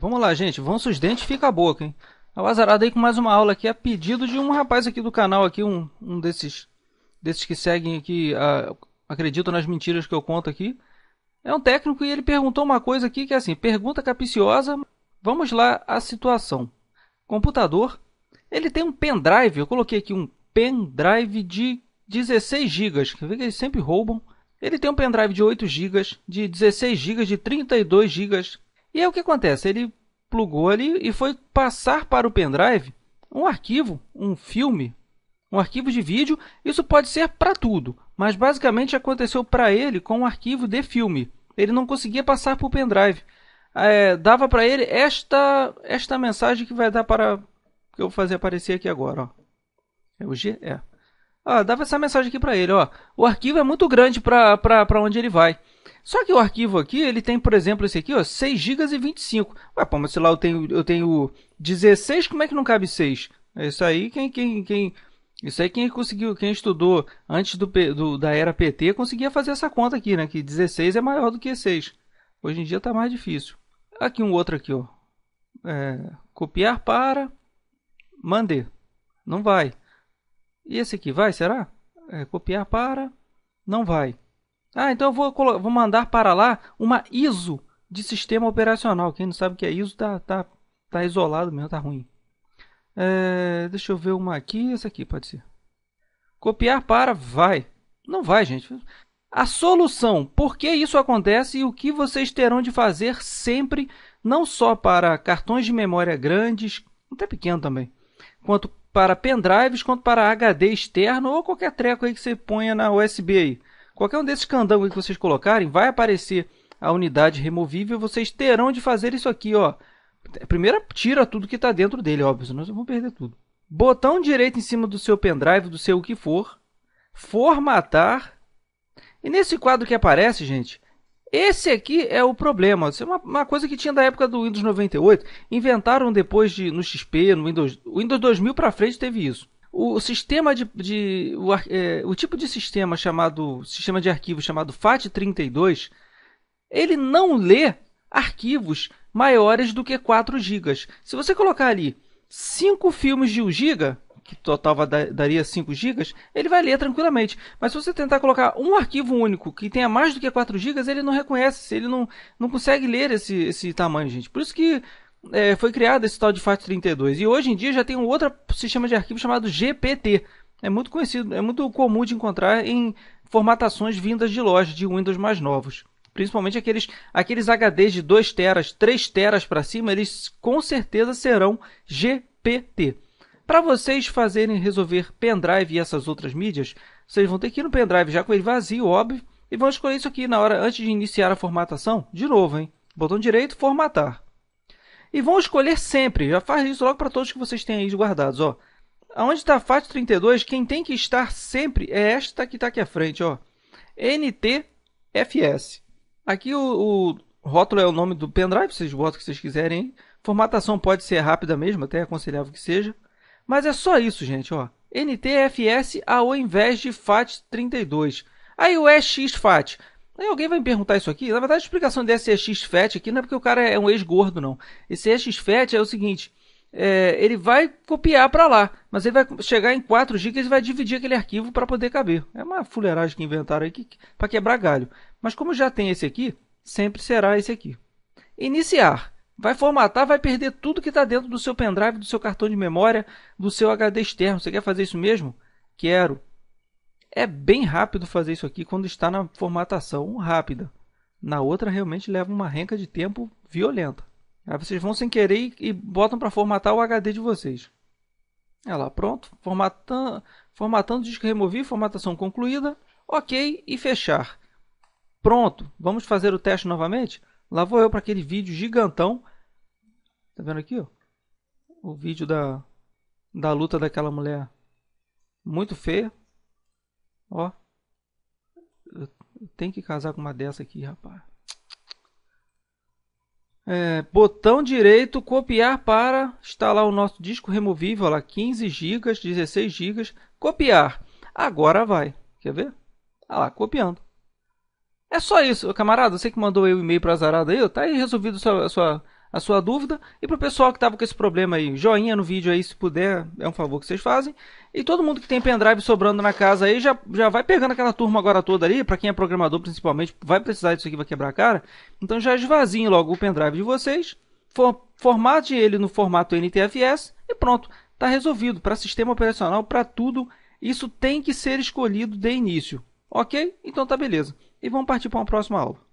Vamos lá, gente. Vão os dentes, fica a boca, hein? É tá o azarado aí com mais uma aula aqui a pedido de um rapaz aqui do canal aqui, um, um desses desses que seguem aqui, a, acreditam nas mentiras que eu conto aqui. É um técnico e ele perguntou uma coisa aqui que é assim, pergunta capiciosa. Vamos lá a situação. Computador, ele tem um pendrive, eu coloquei aqui um pendrive de 16 GB, que eles sempre roubam. Ele tem um pendrive de 8 GB, de 16 GB, de 32 GB, e aí o que acontece? Ele plugou ali e foi passar para o pendrive um arquivo, um filme, um arquivo de vídeo. Isso pode ser para tudo, mas basicamente aconteceu para ele com um arquivo de filme. Ele não conseguia passar para o pendrive. É, dava para ele esta esta mensagem que vai dar para que eu vou fazer aparecer aqui agora. Ó. É o G? É dava essa mensagem aqui para ele, ó. O arquivo é muito grande para onde ele vai. Só que o arquivo aqui, ele tem, por exemplo, esse aqui, ó, 6 GB e 25. Ué, pô, mas sei lá, eu tenho, eu tenho 16, como é que não cabe 6? É isso aí, quem, quem, quem, isso aí quem conseguiu, quem estudou antes do, do, da era PT conseguia fazer essa conta aqui, né? Que 16 é maior do que 6. Hoje em dia está mais difícil. Aqui um outro aqui, ó. É, copiar para, mandar. Não vai. E esse aqui vai, será? É, copiar para... Não vai. Ah, então eu vou, vou mandar para lá uma ISO de sistema operacional. Quem não sabe o que é ISO tá, tá, tá isolado mesmo, tá ruim. É, deixa eu ver uma aqui. Essa aqui pode ser. Copiar para vai. Não vai, gente. A solução, por que isso acontece e o que vocês terão de fazer sempre, não só para cartões de memória grandes, até pequeno também, quanto para pendrives quanto para HD externo ou qualquer treco aí que você ponha na USB aí. Qualquer um desses candangos que vocês colocarem, vai aparecer a unidade removível. Vocês terão de fazer isso aqui, ó. Primeiro tira tudo que está dentro dele, óbvio, senão vocês vão perder tudo. Botão direito em cima do seu pendrive, do seu o que for. Formatar. E nesse quadro que aparece, gente, esse aqui é o problema. Isso é uma, uma, coisa que tinha da época do Windows 98. Inventaram depois de no XP, no Windows, Windows 2000 para frente teve isso. O, sistema de, de o, é, o, tipo de sistema chamado sistema de arquivo chamado FAT32, ele não lê arquivos maiores do que 4 GB. Se você colocar ali cinco filmes de 1 GB, que totava daria 5 GB, ele vai ler tranquilamente. Mas se você tentar colocar um arquivo único que tenha mais do que 4 GB, ele não reconhece, ele não, não consegue ler esse, esse tamanho, gente. Por isso que é, foi criado esse tal de FAT32. E hoje em dia já tem um outro sistema de arquivo chamado GPT. É muito conhecido, é muito comum de encontrar em formatações vindas de lojas de Windows mais novos principalmente aqueles, aqueles HDs de 2 teras, 3 teras para cima, eles com certeza serão GPT. Para vocês fazerem resolver pendrive e essas outras mídias, vocês vão ter que ir no pendrive já com ele vazio, óbvio, e vão escolher isso aqui na hora antes de iniciar a formatação, de novo, hein? Botão direito, formatar. E vão escolher sempre, já faz isso logo para todos que vocês têm aí guardados, ó. Aonde está FAT32, quem tem que estar sempre é esta que está aqui à frente, ó. NTFS. Aqui o, o rótulo é o nome do pendrive, vocês botam o que vocês quiserem. Hein? Formatação pode ser rápida mesmo, até aconselhável que seja. Mas é só isso, gente, ó. NTFS ao invés de FAT32. Aí o EXFAT. Aí alguém vai me perguntar isso aqui. Na verdade, a explicação desse EXFAT aqui não é porque o cara é um ex-gordo, não. Esse EXFAT é o seguinte. É, ele vai copiar para lá, mas ele vai chegar em 4 GB e vai dividir aquele arquivo para poder caber. É uma fuleiragem que inventaram aí para quebrar galho. Mas como já tem esse aqui, sempre será esse aqui. Iniciar vai formatar, vai perder tudo que está dentro do seu pendrive, do seu cartão de memória, do seu HD externo. Você quer fazer isso mesmo? Quero. É bem rápido fazer isso aqui quando está na formatação rápida. Na outra realmente leva uma renca de tempo violenta. Aí vocês vão sem querer e botam para formatar o HD de vocês. Olha é lá, pronto. Formatando, formatando disco removido, formatação concluída. Ok e fechar. Pronto. Vamos fazer o teste novamente? Lá vou eu para aquele vídeo gigantão. Tá vendo aqui, ó? O vídeo da, da luta daquela mulher muito feia. Ó. tem que casar com uma dessa aqui, rapaz. É, botão direito, copiar para instalar o nosso disco removível lá, 15 GB, 16 GB, copiar. Agora vai. Quer ver? Ah lá, copiando. É só isso, camarada. Você que mandou o e-mail para azarado aí, tá aí resolvido a sua, a sua, a sua dúvida. E pro pessoal que tava com esse problema aí, joinha no vídeo aí, se puder, é um favor que vocês fazem. E todo mundo que tem pendrive sobrando na casa aí, já, já vai pegando aquela turma agora toda ali, para quem é programador principalmente, vai precisar disso aqui, vai quebrar a cara. Então já esvaziem logo o pendrive de vocês, for, formate ele no formato NTFS e pronto, tá resolvido. Para sistema operacional, para tudo, isso tem que ser escolhido de início. Ok? Então tá beleza e vamos partir para uma próxima aula.